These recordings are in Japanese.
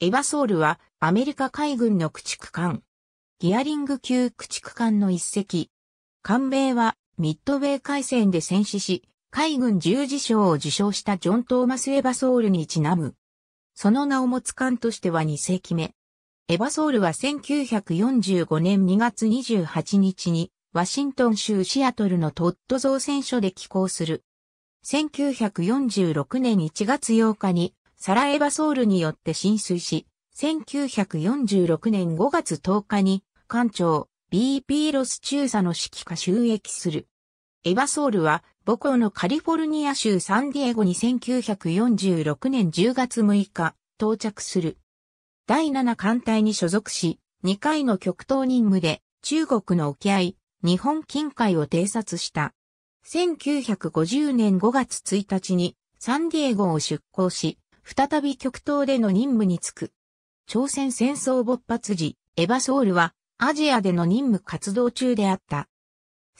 エヴァソールはアメリカ海軍の駆逐艦。ギアリング級駆逐艦の一隻。艦名はミッドウェー海戦で戦死し、海軍十字章を受章したジョン・トーマス・エヴァソールにちなむ。その名を持つ艦としては2世紀目。エヴァソールは1945年2月28日に、ワシントン州シアトルのトッド造船所で寄港する。1946年1月8日にサラエバソウルによって浸水し、1946年5月10日に、艦長、BP ロス中佐の指揮下収益する。エバソウルは、母校のカリフォルニア州サンディエゴに1946年10月6日、到着する。第7艦隊に所属し、2回の極東任務で、中国の沖合、日本近海を偵察した。1950年5月1日に、サンディエゴを出港し、再び極東での任務に就く。朝鮮戦争勃発時、エヴァ・ソウルはアジアでの任務活動中であった。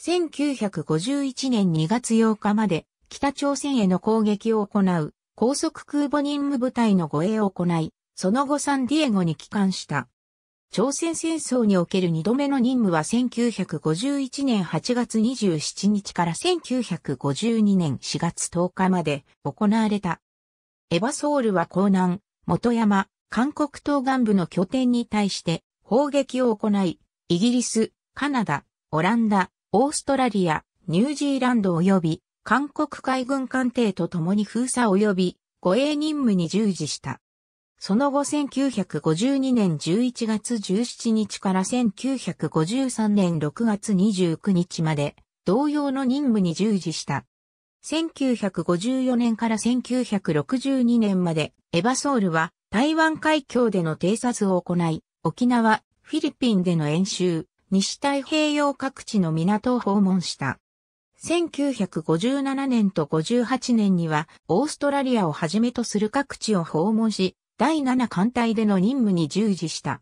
1951年2月8日まで北朝鮮への攻撃を行う高速空母任務部隊の護衛を行い、その後サンディエゴに帰還した。朝鮮戦争における2度目の任務は1951年8月27日から1952年4月10日まで行われた。エバソールは江南、元山、韓国東岸部の拠点に対して砲撃を行い、イギリス、カナダ、オランダ、オーストラリア、ニュージーランド及び韓国海軍艦艇と共に封鎖及び護衛任務に従事した。その後1952年11月17日から1953年6月29日まで同様の任務に従事した。1954年から1962年まで、エヴァソールは台湾海峡での偵察を行い、沖縄、フィリピンでの演習、西太平洋各地の港を訪問した。1957年と58年には、オーストラリアをはじめとする各地を訪問し、第7艦隊での任務に従事した。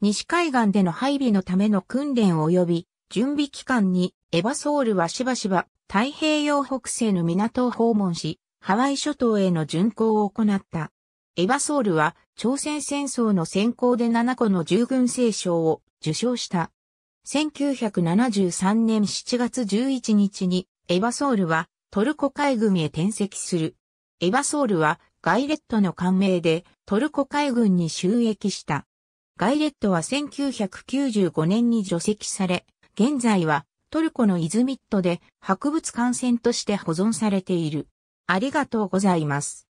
西海岸での配備のための訓練及び準備期間にエヴァソールはしばしば太平洋北西の港を訪問し、ハワイ諸島への巡航を行った。エヴァソールは朝鮮戦争の先行で7個の従軍聖賞を受賞した。1973年7月11日にエヴァソールはトルコ海軍へ転籍する。エヴァソールはガイレットの官名でトルコ海軍に収益した。ガイレットは1995年に除籍され、現在はトルコのイズミットで博物館船として保存されている。ありがとうございます。